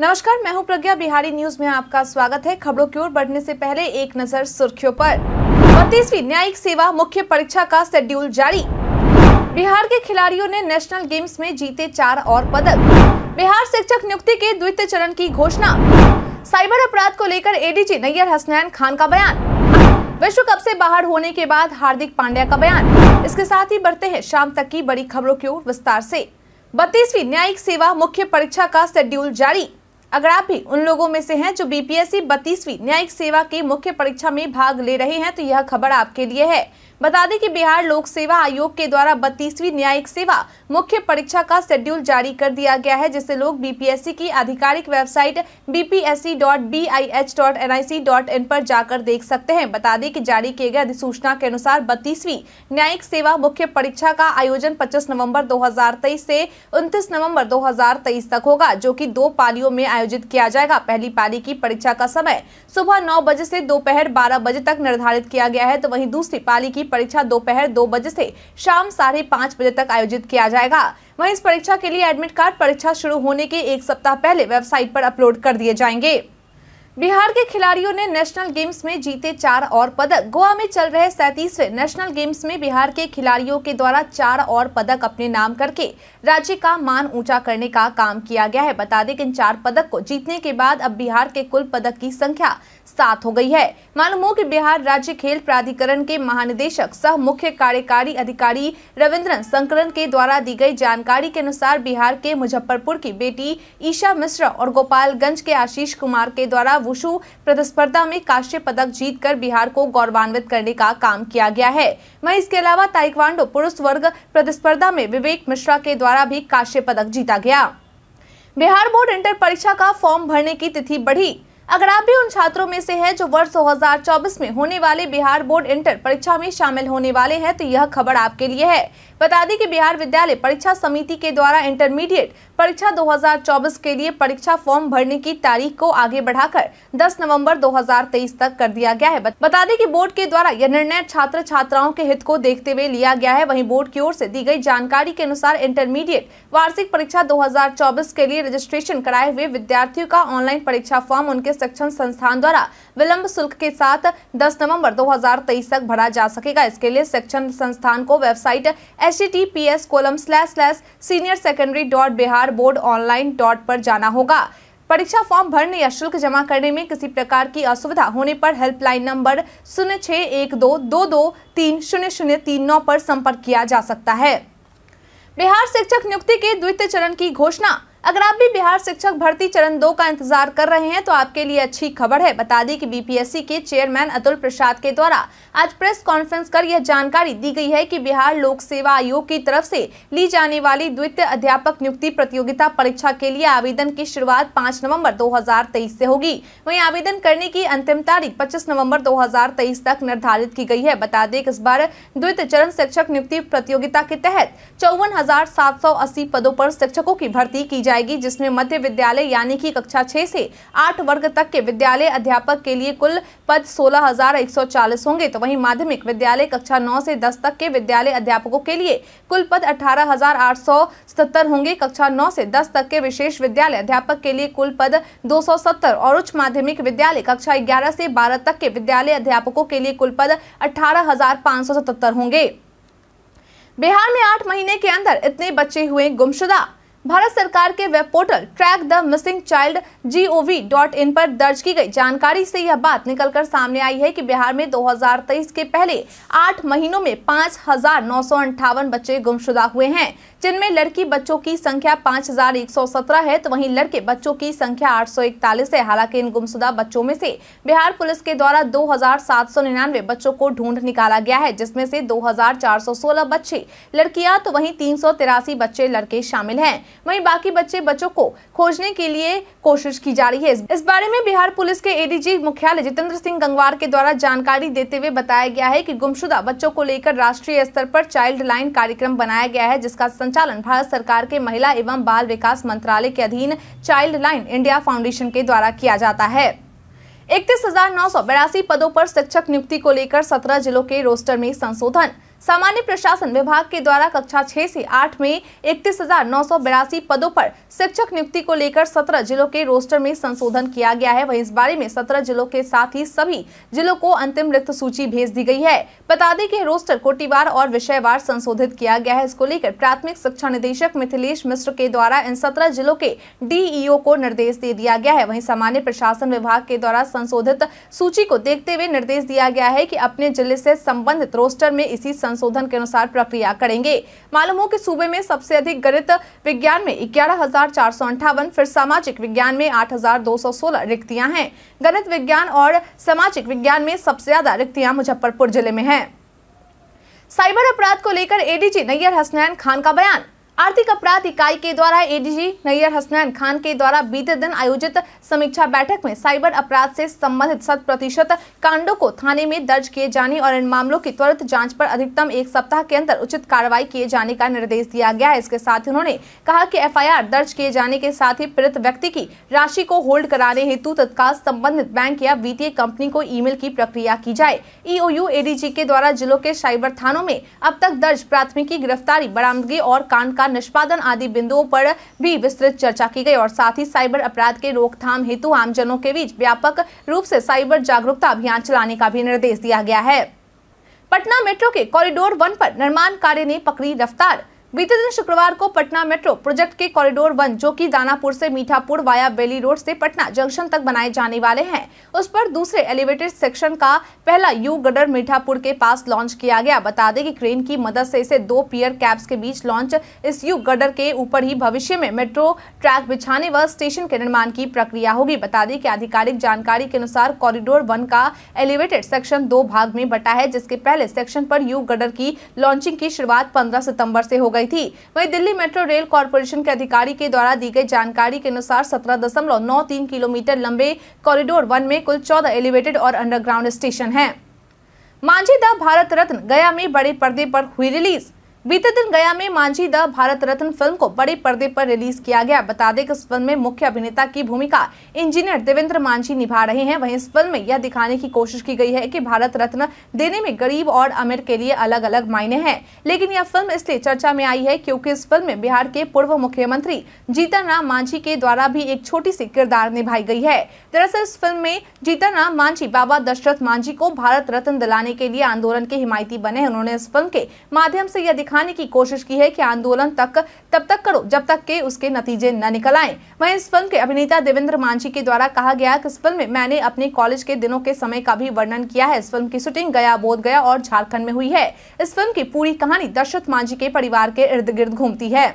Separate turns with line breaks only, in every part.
नमस्कार मैं हूं प्रज्ञा बिहारी न्यूज में आपका स्वागत है खबरों की ओर बढ़ने से पहले एक नजर सुर्खियों पर बत्तीसवीं न्यायिक सेवा मुख्य परीक्षा का शेड्यूल जारी बिहार के खिलाड़ियों ने नेशनल गेम्स में जीते चार और पदक बिहार शिक्षक नियुक्ति के द्वितीय चरण की घोषणा साइबर अपराध को लेकर एडीजी नैयर हसनैन खान का बयान विश्व कप से बाहर होने के बाद हार्दिक पांड्या का बयान इसके साथ ही बढ़ते हैं शाम तक की बड़ी खबरों की ओर विस्तार से बत्तीसवीं न्यायिक सेवा मुख्य परीक्षा का शेड्यूल जारी अगर आप भी उन लोगों में से हैं जो बीपीएससी बत्तीसवीं न्यायिक सेवा की मुख्य परीक्षा में भाग ले रहे हैं तो यह खबर आपके लिए है बता दें कि बिहार लोक सेवा आयोग के द्वारा बत्तीसवीं न्यायिक सेवा मुख्य परीक्षा का शेड्यूल जारी कर दिया गया है जिससे लोग बीपीएससी की आधिकारिक वेबसाइट bpsc.bih.nic.in पर जाकर देख सकते हैं बता दें कि जारी किए गए अधिसूचना के अनुसार बत्तीसवीं न्यायिक सेवा मुख्य परीक्षा का आयोजन पच्चीस नवम्बर 2023 से उनतीस नवम्बर 2023 तक होगा जो की दो पालियों में आयोजित किया जाएगा पहली पाली की परीक्षा का समय सुबह नौ बजे से दोपहर बारह बजे तक निर्धारित किया गया है तो वही दूसरी पाली की परीक्षा दोपहर दो, दो बजे से शाम साढ़े पाँच बजे तक आयोजित किया जाएगा वहीं इस परीक्षा के लिए एडमिट कार्ड परीक्षा शुरू होने के एक सप्ताह पहले वेबसाइट पर अपलोड कर दिए जाएंगे बिहार के खिलाड़ियों ने नेशनल गेम्स में जीते चार और पदक गोवा में चल रहे सैतीसवें नेशनल गेम्स में बिहार के खिलाड़ियों के द्वारा चार और पदक अपने नाम करके राज्य का मान ऊंचा करने का काम किया गया है बता दें कि इन चार पदक को जीतने के बाद अब बिहार के कुल पदक की संख्या सात हो गई है मालूम हो कि बिहार राज्य खेल प्राधिकरण के महानिदेशक सह मुख्य कार्यकारी अधिकारी रविन्द्रन संकरण के द्वारा दी गई जानकारी के अनुसार बिहार के मुजफ्फरपुर की बेटी ईशा मिश्रा और गोपालगंज के आशीष कुमार के द्वारा वुशु प्रतिस्पर्धा में काश्य पदक जीतकर बिहार को गौरवान्वित करने का काम किया गया है वहीं इसके अलावा ताइक्वांडो पुरुष वर्ग प्रतिस्पर्धा में विवेक मिश्रा के द्वारा भी काश्य पदक जीता गया बिहार बोर्ड इंटर परीक्षा का फॉर्म भरने की तिथि बढ़ी अगर आप भी उन छात्रों में से हैं जो वर्ष 2024 में होने वाले बिहार बोर्ड इंटर परीक्षा में शामिल होने वाले हैं तो यह खबर आपके लिए है बता दें कि बिहार विद्यालय परीक्षा समिति के द्वारा इंटरमीडिएट परीक्षा 2024 के लिए परीक्षा फॉर्म भरने की तारीख को आगे बढ़ाकर 10 नवंबर 2023 तक कर दिया गया है बता दें कि बोर्ड के द्वारा यह निर्णय छात्र छात्राओं के हित को देखते हुए लिया गया है वहीं बोर्ड की ओर से दी गई जानकारी के अनुसार इंटरमीडिएट वार्षिक परीक्षा दो के लिए रजिस्ट्रेशन कराए हुए विद्यार्थियों का ऑनलाइन परीक्षा फॉर्म उनके शिक्षण संस्थान द्वारा विलम्ब शुल्क के साथ दस नवम्बर दो तक भरा जा सकेगा इसके लिए शिक्षण संस्थान को website H T P S colon slash slash senior secondary dot Bihar board online dot पर जाना होगा परीक्षा फॉर्म भरने या शुल्क जमा करने में किसी प्रकार की असुविधा होने पर हेल्पलाइन नंबर शून्य छः एक दो दो दो तीन शून्य शून्य तीन नौ पर संपर्क किया जा सकता है बिहार शिक्षक नियुक्ति के द्वितीय चरण की घोषणा अगर आप भी बिहार शिक्षक भर्ती चरण दो का इंतजार कर रहे हैं तो आपके लिए अच्छी खबर है बता दें कि बीपीएससी के चेयरमैन अतुल प्रसाद के द्वारा आज प्रेस कॉन्फ्रेंस कर यह जानकारी दी गई है कि बिहार लोक सेवा आयोग की तरफ से ली जाने वाली द्वितीय अध्यापक नियुक्ति प्रतियोगिता परीक्षा के लिए आवेदन की शुरुआत पाँच नवम्बर दो से होगी वही आवेदन करने की अंतिम तारीख पच्चीस नवम्बर दो तक निर्धारित की गयी है बता दें कि इस बार द्वितीय चरण शिक्षक नियुक्ति प्रतियोगिता के तहत चौवन पदों आरोप शिक्षकों की भर्ती की जाए जाएगी जिसमें मध्य विद्यालय यानी कि कक्षा छः से आठ वर्ग तक के विद्यालय अध्यापक के लिए कुल पद सोलह होंगे तो वहीं माध्यमिक विद्यालय कक्षा नौ से दस तक के विद्यालय अध्यापकों के लिए कुल पद अठारह होंगे कक्षा नौ से दस तक के विशेष विद्यालय अध्यापक के लिए कुल पद दो और उच्च माध्यमिक विद्यालय कक्षा ग्यारह से बारह तक के विद्यालय अध्यापकों के लिए कुल पद अठारह होंगे बिहार में आठ महीने के अंदर इतने बच्चे हुए गुमशुदा भारत सरकार के web portal track the missing child G O V dot in पर दर्ज की गई जानकारी से यह बात निकलकर सामने आई है कि बिहार में 2023 के पहले आठ महीनों में पाँच बच्चे गुमशुदा हुए हैं जिनमें लड़की बच्चों की संख्या 5,117 है तो वहीं लड़के बच्चों की संख्या 841 है हालांकि इन गुमशुदा बच्चों में से बिहार पुलिस के द्वारा 2,799 बच्चों को ढूंढ निकाला गया है जिसमें से 2,416 बच्चे लड़कियां तो वहीं तीन बच्चे लड़के शामिल है वही बाकी बच्चे बच्चों को खोजने के लिए कोशिश की जा रही है इस बारे में बिहार पुलिस के एडीजी मुख्यालय जितेंद्र सिंह गंगवार के द्वारा जानकारी देते हुए बताया गया है की गुमशुदा बच्चों को लेकर राष्ट्रीय स्तर पर चाइल्ड लाइन कार्यक्रम बनाया गया है जिसका संचालन संचालन भारत सरकार के महिला एवं बाल विकास मंत्रालय के अधीन चाइल्ड लाइन इंडिया फाउंडेशन के द्वारा किया जाता है इकतीस पदों पर शिक्षक नियुक्ति को लेकर सत्रह जिलों के रोस्टर में संशोधन सामान्य प्रशासन विभाग के द्वारा कक्षा 6 से 8 में इकतीस पदों पर शिक्षक नियुक्ति को लेकर 17 जिलों के रोस्टर में संशोधन किया गया है वहीं इस बारे में 17 जिलों के साथ ही सभी जिलों को अंतिम रिक्त सूची भेज दी गई है बता दें कि रोस्टर कोटिवार और विषयवार संशोधित किया गया है इसको लेकर प्राथमिक शिक्षा निदेशक मिथिलेश मिश्र के द्वारा इन सत्रह जिलों के डीईओ को निर्देश दे दिया गया है वही सामान्य प्रशासन विभाग के द्वारा संशोधित सूची को देखते हुए निर्देश दिया गया है की अपने जिले से संबंधित रोस्टर में इसी संशोधन के अनुसार प्रक्रिया करेंगे मालूम हो कि सूबे में सबसे अधिक गणित विज्ञान में ग्यारह फिर सामाजिक विज्ञान में आठ रिक्तियां हैं गणित विज्ञान और सामाजिक विज्ञान में सबसे ज्यादा रिक्तियां मुजफ्फरपुर जिले में है साइबर अपराध को लेकर एडीजी नैयर हसनैन खान का बयान आर्थिक अपराध इकाई के द्वारा एडीजी नैयर हसनैन खान के द्वारा बीते दिन आयोजित समीक्षा बैठक में साइबर अपराध से संबंधित शत प्रतिशत कांडों को थाने में दर्ज किए जाने और इन मामलों की त्वरित जांच पर अधिकतम एक सप्ताह के अंदर उचित कार्रवाई किए जाने का निर्देश दिया गया है इसके साथ ही उन्होंने कहा की एफ दर्ज किए जाने के साथ ही पीड़ित व्यक्ति की राशि को होल्ड कराने हेतु तत्काल संबंधित बैंक या वित्तीय कंपनी को ई की प्रक्रिया की जाए ईओयू एडीजी के द्वारा जिलों के साइबर थानों में अब तक दर्ज प्राथमिकी गिरफ्तारी बरामदगी और कांड का का निष्पादन आदि बिंदुओं पर भी विस्तृत चर्चा की गई और साथ ही साइबर अपराध के रोकथाम हेतु आमजनों के बीच व्यापक रूप से साइबर जागरूकता अभियान चलाने का भी निर्देश दिया गया है पटना मेट्रो के कॉरिडोर वन पर निर्माण कार्य ने पकड़ी रफ्तार बीते दिन शुक्रवार को पटना मेट्रो प्रोजेक्ट के कॉरिडोर वन जो कि दानापुर से मीठापुर वाया बेली रोड से पटना जंक्शन तक बनाए जाने वाले हैं उस पर दूसरे एलिवेटेड सेक्शन का पहला यू गडर मीठापुर के पास लॉन्च किया गया बता दें कि क्रेन की मदद से इसे दो पियर कैब्स के बीच लॉन्च इस यू गडर के ऊपर ही भविष्य में मेट्रो ट्रैक बिछाने व स्टेशन के निर्माण की प्रक्रिया होगी बता दें की आधिकारिक जानकारी के अनुसार कॉरिडोर वन का एलिवेटेड सेक्शन दो भाग में बटा है जिसके पहले सेक्शन पर यू गडर की लॉन्चिंग की शुरुआत पंद्रह सितम्बर से हो गई गई थी वहीं दिल्ली मेट्रो रेल कॉरपोरेशन के अधिकारी के द्वारा दी गई जानकारी के अनुसार सत्रह किलोमीटर लंबे कॉरिडोर वन में कुल चौदह एलिवेटेड और अंडरग्राउंड स्टेशन है मांझी द भारत रत्न गया में बड़े पर्दे पर हुई रिलीज बीते दिन गया में मांझी द भारत रत्न फिल्म को बड़े पर्दे पर रिलीज किया गया बता दें कि इस फिल्म में मुख्य अभिनेता की भूमिका इंजीनियर देवेंद्र मांझी निभा रहे हैं वहीं इस फिल्म में यह दिखाने की कोशिश की गई है कि भारत रत्न देने में गरीब और अमीर के लिए अलग अलग मायने हैं लेकिन यह फिल्म इसलिए चर्चा में आई है क्योंकि इस फिल्म में बिहार के पूर्व मुख्यमंत्री जीतन मांझी के द्वारा भी एक छोटी सी किरदार निभाई गई है दरअसल इस फिल्म में जीतन मांझी बाबा दशरथ मांझी को भारत रत्न दिलाने के लिए आंदोलन के हिमायती बने उन्होंने इस फिल्म के माध्यम से यह दिखा उठाने की कोशिश की है कि आंदोलन तक तब तक करो जब तक के उसके नतीजे न निकल आए वही इस फिल्म के अभिनेता देवेंद्र मांझी के द्वारा कहा गया कि इस फिल्म में मैंने अपने कॉलेज के दिनों के समय का भी वर्णन किया है इस फिल्म की शूटिंग गया बोध गया और झारखंड में हुई है इस फिल्म की पूरी कहानी दशरथ मांझी के परिवार के इर्द गिर्द घूमती है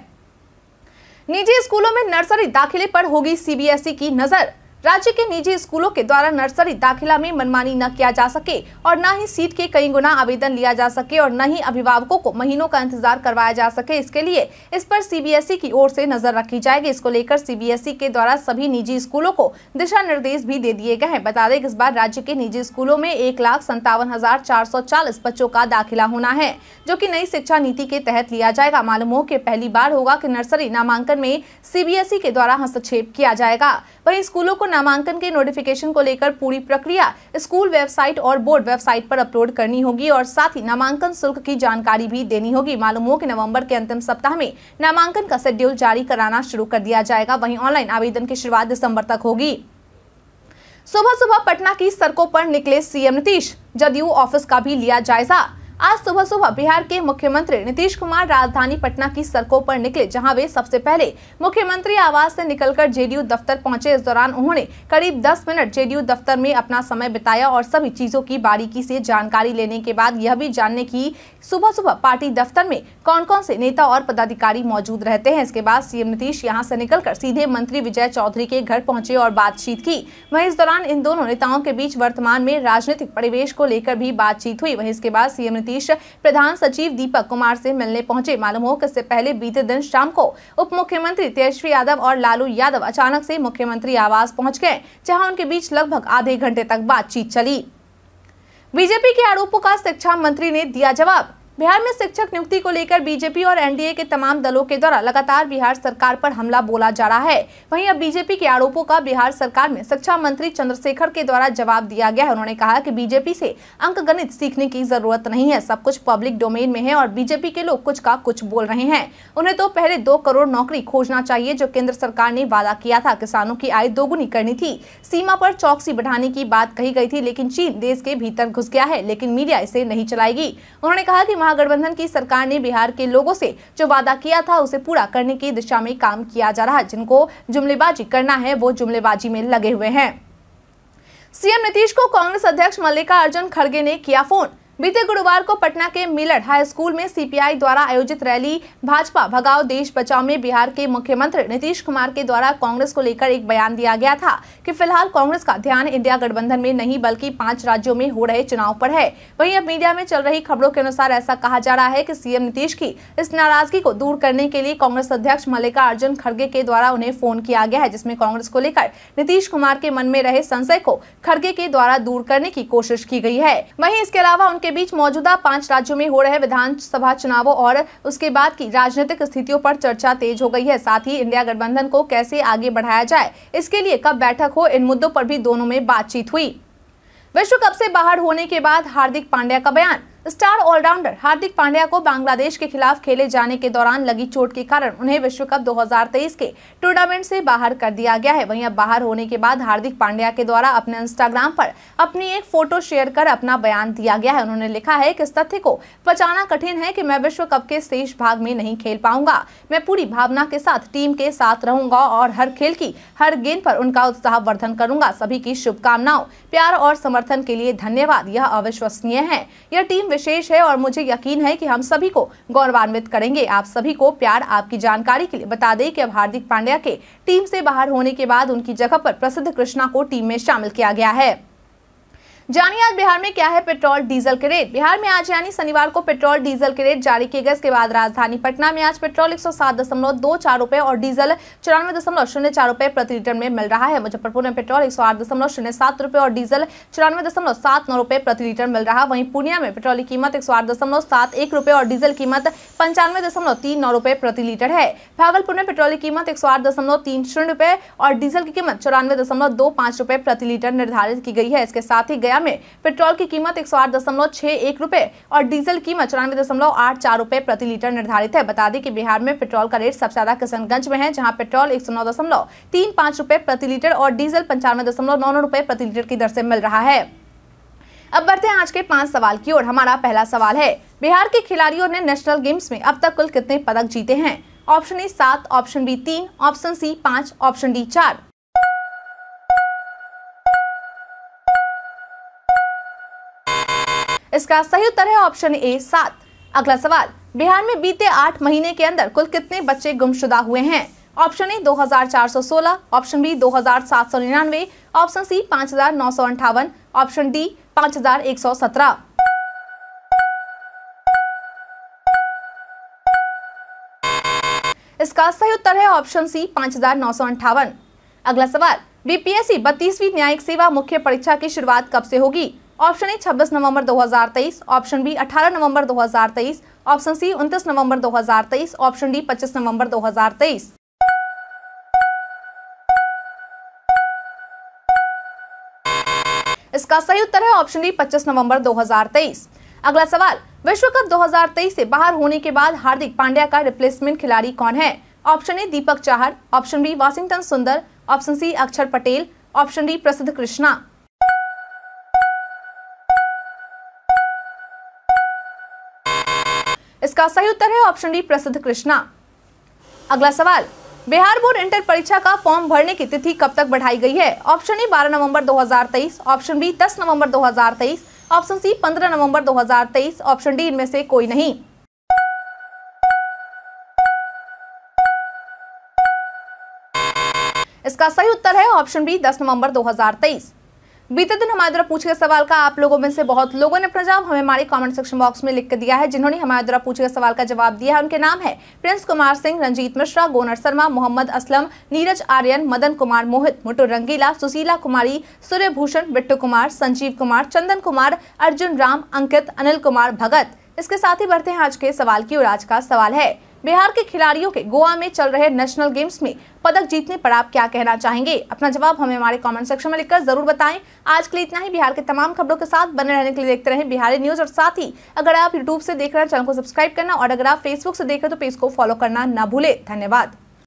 निजी स्कूलों में नर्सरी दाखिले पर होगी सीबीएसई की नजर राज्य के निजी स्कूलों के द्वारा नर्सरी दाखिला में मनमानी न किया जा सके और न ही सीट के कई गुना आवेदन लिया जा सके और न ही अभिभावकों को महीनों का इंतजार करवाया जा सके इसके लिए इस पर सीबीएसई की ओर से नजर रखी जाएगी इसको लेकर सीबीएसई के द्वारा सभी निजी स्कूलों को दिशा निर्देश भी दे दिए गए हैं बता दें इस बार राज्य के निजी स्कूलों में एक लाख संतावन हजार चार सौ चालीस बच्चों का दाखिला होना है जो की नई शिक्षा नीति के तहत लिया जाएगा मालूम हो की पहली बार होगा की नर्सरी नामांकन में सीबीएसई के द्वारा हस्तक्षेप किया जाएगा वही स्कूलों को नामांकन के नोटिफिकेशन को लेकर पूरी प्रक्रिया स्कूल वेबसाइट और बोर्ड वेबसाइट पर अपलोड करनी होगी और साथ ही नामांकन शुल्क की जानकारी भी देनी होगी मालूम हो कि नवंबर के अंतिम सप्ताह में नामांकन का शेड्यूल जारी कराना शुरू कर दिया जाएगा वहीं ऑनलाइन आवेदन की शुरुआत दिसंबर तक होगी सुबह सुबह पटना की सड़कों पर निकले सीएम नीतीश जदयू ऑफिस का भी लिया जायजा आज सुबह सुबह बिहार के मुख्यमंत्री नीतीश कुमार राजधानी पटना की सड़कों पर निकले जहां वे सबसे पहले मुख्यमंत्री आवास से निकलकर जेडीयू दफ्तर पहुंचे इस दौरान उन्होंने करीब 10 मिनट जेडीयू दफ्तर में अपना समय बिताया और सभी चीजों की बारीकी से जानकारी लेने के बाद यह भी जानने की सुबह सुबह पार्टी दफ्तर में कौन कौन से नेता और पदाधिकारी मौजूद रहते हैं इसके बाद सीएम नीतीश यहाँ से निकल सीधे मंत्री विजय चौधरी के घर पहुंचे और बातचीत की वही इस दौरान इन दोनों नेताओं के बीच वर्तमान में राजनीतिक परिवेश को लेकर भी बातचीत हुई वही इसके बाद सीएम नीतीश नीतीश प्रधान सचिव दीपक कुमार से मिलने पहुंचे मालूम हो कि इससे पहले बीते दिन शाम को उप मुख्यमंत्री तेजस्वी यादव और लालू यादव अचानक से मुख्यमंत्री आवास पहुंच गए जहां उनके बीच लगभग आधे घंटे तक बातचीत चली बीजेपी के आरोपों का शिक्षा मंत्री ने दिया जवाब बिहार में शिक्षक नियुक्ति को लेकर बीजेपी और एनडीए के तमाम दलों के द्वारा लगातार बिहार सरकार पर हमला बोला जा रहा है वहीं अब बीजेपी के आरोपों का बिहार सरकार में शिक्षा मंत्री चंद्रशेखर के द्वारा जवाब दिया गया है उन्होंने कहा कि बीजेपी से गणित सीखने की जरूरत नहीं है सब कुछ पब्लिक डोमेन में है और बीजेपी के लोग कुछ का कुछ बोल रहे हैं उन्हें तो पहले दो करोड़ नौकरी खोजना चाहिए जो केंद्र सरकार ने वादा किया था किसानों की आय दोगुनी करनी थी सीमा पर चौकसी बढ़ाने की बात कही गई थी लेकिन चीन देश के भीतर घुस गया है लेकिन मीडिया इसे नहीं चलाएगी उन्होंने कहा की महागठबंधन की सरकार ने बिहार के लोगों से जो वादा किया था उसे पूरा करने की दिशा में काम किया जा रहा है जिनको जुमलेबाजी करना है वो जुमलेबाजी में लगे हुए हैं सीएम नीतीश को कांग्रेस अध्यक्ष मल्लिकार्जुन खड़गे ने किया फोन बीते गुरुवार को पटना के मिलड हाई स्कूल में सीपीआई द्वारा आयोजित रैली भाजपा भगाओ देश बचाओ में बिहार के मुख्यमंत्री नीतीश कुमार के द्वारा कांग्रेस को लेकर एक बयान दिया गया था कि फिलहाल कांग्रेस का ध्यान इंडिया गठबंधन में नहीं बल्कि पांच राज्यों में हो रहे चुनाव पर है वहीं अब मीडिया में चल रही खबरों के अनुसार ऐसा कहा जा रहा है की सीएम नीतीश की इस नाराजगी को दूर करने के लिए कांग्रेस अध्यक्ष मल्लिकार्जुन खड़गे के द्वारा उन्हें फोन किया गया है जिसमे कांग्रेस को लेकर नीतीश कुमार के मन में रहे संशय को खड़गे के द्वारा दूर करने की कोशिश की गयी है वही इसके अलावा उनके बीच मौजूदा पांच राज्यों में हो रहे विधानसभा चुनावों और उसके बाद की राजनीतिक स्थितियों पर चर्चा तेज हो गई है साथ ही इंडिया गठबंधन को कैसे आगे बढ़ाया जाए इसके लिए कब बैठक हो इन मुद्दों पर भी दोनों में बातचीत हुई विश्व कप से बाहर होने के बाद हार्दिक पांड्या का बयान स्टार ऑलराउंडर हार्दिक पांड्या को बांग्लादेश के खिलाफ खेले जाने के दौरान लगी चोट के कारण उन्हें विश्व कप 2023 के टूर्नामेंट से बाहर कर दिया गया है वहीं अब बाहर होने के बाद हार्दिक पांड्या के द्वारा अपने इंस्टाग्राम पर अपनी एक फोटो शेयर कर अपना बयान दिया गया है उन्होंने लिखा है की इस तथ्य को बचाना कठिन है की मैं विश्व कप के शेष भाग में नहीं खेल पाऊंगा मैं पूरी भावना के साथ टीम के साथ रहूंगा और हर खेल की हर गेंद पर उनका वर्धन करूंगा सभी की शुभकामनाओं प्यार और समर्थन के लिए धन्यवाद यह अविश्वसनीय है यह टीम विशेष है और मुझे यकीन है कि हम सभी को गौरवान्वित करेंगे आप सभी को प्यार आपकी जानकारी के लिए बता दें कि अब हार्दिक पांड्या के टीम से बाहर होने के बाद उनकी जगह पर प्रसिद्ध कृष्णा को टीम में शामिल किया गया है जानिए आज बिहार में क्या है पेट्रोल डीजल के रेट बिहार में आज यानी शनिवार को पेट्रोल डीजल के रेट जारी किए गए इसके बाद राजधानी पटना में आज पेट्रोल एक सौ सात दशमलव दो चार और डीजल चौरानवे दशमलव शून्य चार रुपए प्रति लीटर में मिल रहा है मुजफ्फरपुर में पेट्रोल एक सौ आठ दशमलव शून्य सात और डीजल चौरानवे दशमलव सात नौ रुपए प्रति लीटर मिल रहा वहीं पूर्णिया में पेट्रोल की कीमत एक सौ आठ दशमलव सात एक और डीजल कीमत पंचानवे दशमलव तीन नौ रुपए प्रति लीटर है भागलपुर में पेट्रोल की कीमत एक सौ आठ दशमलव तीन शून्य रुपए और डीजल की कीमत चौरानवे दशमलव दो पांच रुपए प्रति लीटर निर्धारित की गई है इसके साथ ही गया में पेट्रोल की कीमत एक सौ आठ दशमलव छह एक और डीजल कीमत चौरानवे दशमलव आठ चार रूपए प्रति लीटर निर्धारित है बता दें कि बिहार में पेट्रोल का रेट सबसे ज्यादा किशनगंज में है जहाँ पेट्रोल एक सौ नौ दशमलव तीन पाँच रूपए प्रति लीटर और डीजल पंचानवे दशमलव नौ नौ प्रति लीटर की दर से मिल रहा है अब बढ़ते हैं आज के पांच सवाल की ओर हमारा पहला सवाल है बिहार के खिलाड़ियों ने नेशनल गेम्स में अब तक कुल कितने पदक जीते हैं ऑप्शन ए सात ऑप्शन बी तीन ऑप्शन सी पाँच ऑप्शन डी चार इसका सही उत्तर है ऑप्शन ए सात अगला सवाल बिहार में बीते आठ महीने के अंदर कुल कितने बच्चे गुमशुदा हुए हैं option A 2416, option B 2799, option C पाँच ऑप्शन डी 5117। इसका सही उत्तर है ऑप्शन सी पाँच अगला सवाल बीपीएससी बत्तीसवीं न्यायिक सेवा मुख्य परीक्षा की शुरुआत कब से होगी ऑप्शन ए 26 नवंबर 2023 ऑप्शन बी 18 नवंबर 2023 ऑप्शन सी 29 नवंबर 2023 ऑप्शन डी 25 नवंबर 2023 इसका सही उत्तर है ऑप्शन डी 25 नवंबर 2023 अगला सवाल विश्व कप 2023 से बाहर होने के बाद हार्दिक पांड्या का रिप्लेसमेंट खिलाड़ी कौन है option A Deepak Chahar option B Washington Sundar option C Axar Patel option D प्रसिद्ध कृष्णा इसका सही उत्तर है ऑप्शन डी प्रसिद्ध कृष्णा अगला सवाल बिहार बोर्ड इंटर परीक्षा का फॉर्म भरने की तिथि कब तक बढ़ाई गई है ऑप्शन ए बारह नवंबर 2023 ऑप्शन बी 10 नवंबर 2023 ऑप्शन सी 15 नवंबर 2023 ऑप्शन डी इनमें से कोई नहीं इसका सही उत्तर है ऑप्शन बी 10 नवंबर 2023 बीते दिन हमारे द्वारा पूछे गए सवाल का आप लोगों में से बहुत लोगों ने अपना जवाब हमें हमारे कमेंट सेक्शन बॉक्स में लिख कर दिया है जिन्होंने हमारे द्वारा पूछे गए सवाल का जवाब दिया है उनके नाम है प्रिंस कुमार सिंह रंजीत मिश्रा गोनर शर्मा मोहम्मद असलम नीरज आर्यन मदन कुमार मोहित मुटु रंगीला सुशीला कुमारी सूर्यभूषण बिट्टू कुमार संजीव कुमार चंदन कुमार अर्जुन राम अंकित अनिल कुमार भगत इसके साथ ही बढ़ते हैं आज के सवाल की और आज का सवाल है बिहार के खिलाड़ियों के गोवा में चल रहे नेशनल गेम्स में पदक जीतने पर आप क्या कहना चाहेंगे अपना जवाब हमें हमारे कमेंट सेक्शन में लिखकर जरूर बताएं आज के लिए इतना ही बिहार के तमाम खबरों के साथ बने रहने के लिए देखते रहें बिहारी न्यूज और साथ ही अगर आप यूट्यूब से देख रहे हैं चैनल को सब्सक्राइब करना और अगर आप फेसबुक से देख रहे हैं तो पेज को फॉलो करना न भूले धन्यवाद